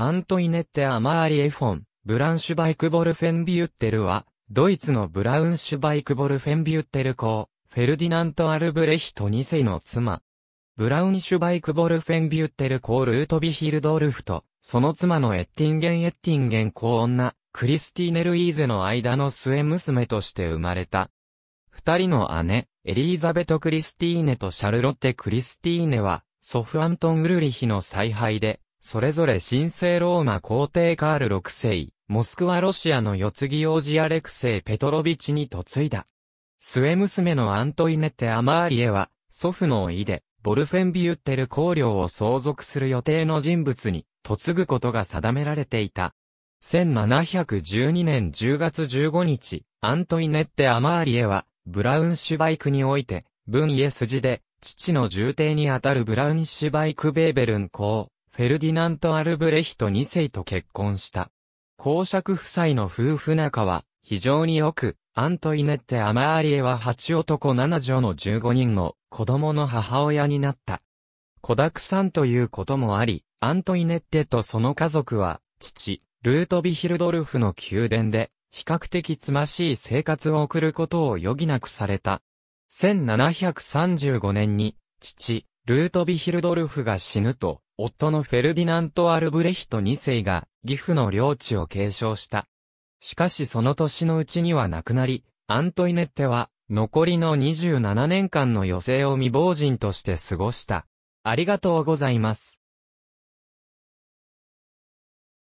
アントイネッテ・アマーリ・エフォン、ブランシュバイク・ボルフェンビュッテルは、ドイツのブラウンシュバイク・ボルフェンビュッテル公、フェルディナント・アルブレヒト2世の妻。ブラウンシュバイク・ボルフェンビュッテル公ルートビヒルドルフと、その妻のエッティンゲン・エッティンゲン公女、クリスティーネ・ルイーゼの間の末娘として生まれた。二人の姉、エリーザベト・クリスティーネとシャルロッテ・クリスティーネは、祖父アントン・ウルリヒの采配で、それぞれ神聖ローマ皇帝カール6世、モスクワロシアの四次王子アレクセイ・ペトロビチに嫁いだ。末娘のアントイネッテ・アマーリエは、祖父のいで、ボルフェンビュッテル公領を相続する予定の人物に、嫁ぐことが定められていた。1712年10月15日、アントイネッテ・アマーリエは、ブラウンシュバイクにおいて、文家筋で、父の重帝にあたるブラウンシュバイク・ベーベルン公、フェルディナント・アルブレヒト2世と結婚した。公爵夫妻の夫婦仲は非常に良く、アントイネッテ・アマーリエは8男7女の15人の子供の母親になった。子だくさんということもあり、アントイネッテとその家族は、父、ルートビヒルドルフの宮殿で、比較的つましい生活を送ることを余儀なくされた。1735年に、父、ルートビヒルドルフが死ぬと、夫のフェルディナント・アルブレヒト2世が、義父の領地を継承した。しかしその年のうちには亡くなり、アントイネッテは、残りの27年間の余生を未亡人として過ごした。ありがとうございます。